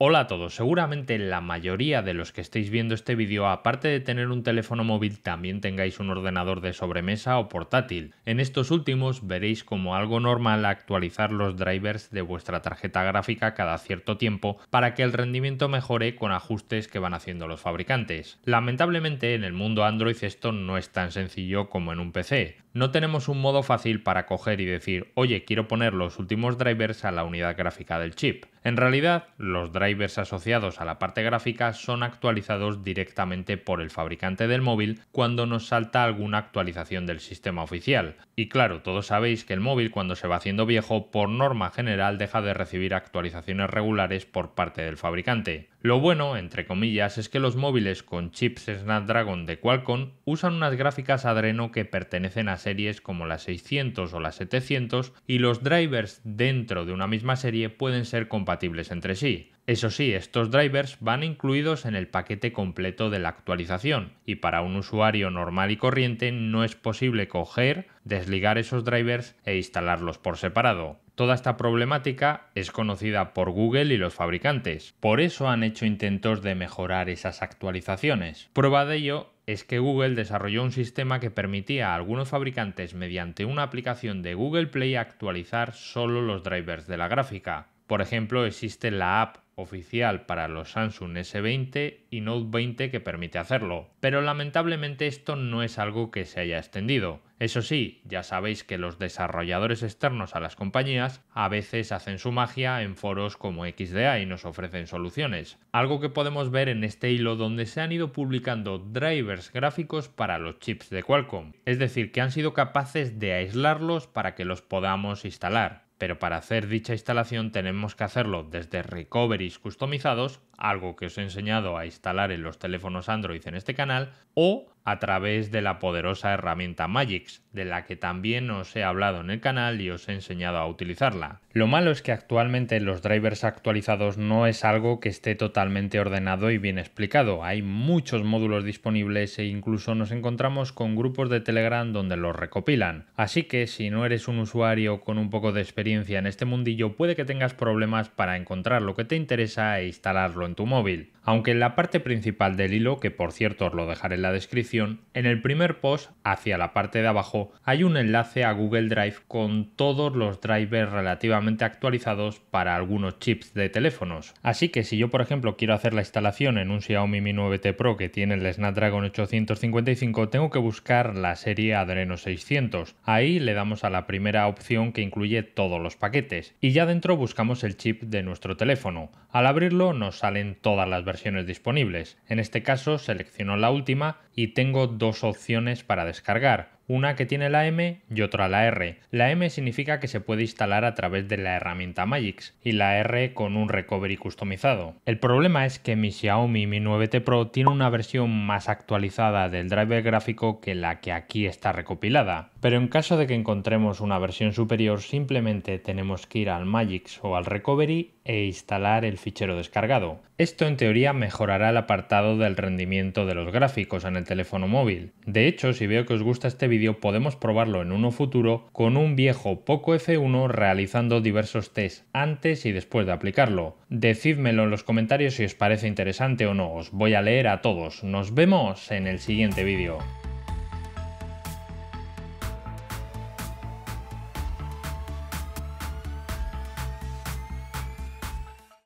Hola a todos, seguramente la mayoría de los que estéis viendo este vídeo, aparte de tener un teléfono móvil, también tengáis un ordenador de sobremesa o portátil. En estos últimos veréis como algo normal actualizar los drivers de vuestra tarjeta gráfica cada cierto tiempo para que el rendimiento mejore con ajustes que van haciendo los fabricantes. Lamentablemente en el mundo Android esto no es tan sencillo como en un PC. No tenemos un modo fácil para coger y decir, oye, quiero poner los últimos drivers a la unidad gráfica del chip. En realidad, los drivers asociados a la parte gráfica son actualizados directamente por el fabricante del móvil cuando nos salta alguna actualización del sistema oficial. Y claro, todos sabéis que el móvil cuando se va haciendo viejo, por norma general, deja de recibir actualizaciones regulares por parte del fabricante. Lo bueno, entre comillas, es que los móviles con chips Snapdragon de Qualcomm usan unas gráficas adreno que pertenecen a series como las 600 o la 700 y los drivers dentro de una misma serie pueden ser compatibles entre sí. Eso sí, estos drivers van incluidos en el paquete completo de la actualización y para un usuario normal y corriente no es posible coger, desligar esos drivers e instalarlos por separado. Toda esta problemática es conocida por Google y los fabricantes. Por eso han hecho intentos de mejorar esas actualizaciones. Prueba de ello es que Google desarrolló un sistema que permitía a algunos fabricantes mediante una aplicación de Google Play actualizar solo los drivers de la gráfica. Por ejemplo, existe la app oficial para los Samsung S20 y Note 20 que permite hacerlo, pero lamentablemente esto no es algo que se haya extendido. Eso sí, ya sabéis que los desarrolladores externos a las compañías a veces hacen su magia en foros como XDA y nos ofrecen soluciones, algo que podemos ver en este hilo donde se han ido publicando drivers gráficos para los chips de Qualcomm, es decir, que han sido capaces de aislarlos para que los podamos instalar pero para hacer dicha instalación tenemos que hacerlo desde recoveries customizados, algo que os he enseñado a instalar en los teléfonos Android en este canal, o a través de la poderosa herramienta Magix, de la que también os he hablado en el canal y os he enseñado a utilizarla. Lo malo es que actualmente los drivers actualizados no es algo que esté totalmente ordenado y bien explicado. Hay muchos módulos disponibles e incluso nos encontramos con grupos de Telegram donde los recopilan. Así que si no eres un usuario con un poco de experiencia en este mundillo, puede que tengas problemas para encontrar lo que te interesa e instalarlo en tu móvil. Aunque en la parte principal del hilo, que por cierto os lo dejaré en la descripción, en el primer post, hacia la parte de abajo, hay un enlace a Google Drive con todos los drivers relativamente actualizados para algunos chips de teléfonos. Así que si yo por ejemplo quiero hacer la instalación en un Xiaomi Mi 9T Pro que tiene el Snapdragon 855, tengo que buscar la serie Adreno 600. Ahí le damos a la primera opción que incluye todos los paquetes. Y ya dentro buscamos el chip de nuestro teléfono. Al abrirlo nos salen todas las versiones disponibles. En este caso selecciono la última y tengo dos opciones para descargar, una que tiene la M y otra la R. La M significa que se puede instalar a través de la herramienta Magix y la R con un recovery customizado. El problema es que mi Xiaomi Mi 9T Pro tiene una versión más actualizada del driver gráfico que la que aquí está recopilada. Pero en caso de que encontremos una versión superior simplemente tenemos que ir al Magix o al Recovery e instalar el fichero descargado. Esto en teoría mejorará el apartado del rendimiento de los gráficos en el teléfono móvil. De hecho, si veo que os gusta este vídeo podemos probarlo en uno futuro con un viejo Poco F1 realizando diversos test antes y después de aplicarlo. Decídmelo en los comentarios si os parece interesante o no, os voy a leer a todos. Nos vemos en el siguiente vídeo.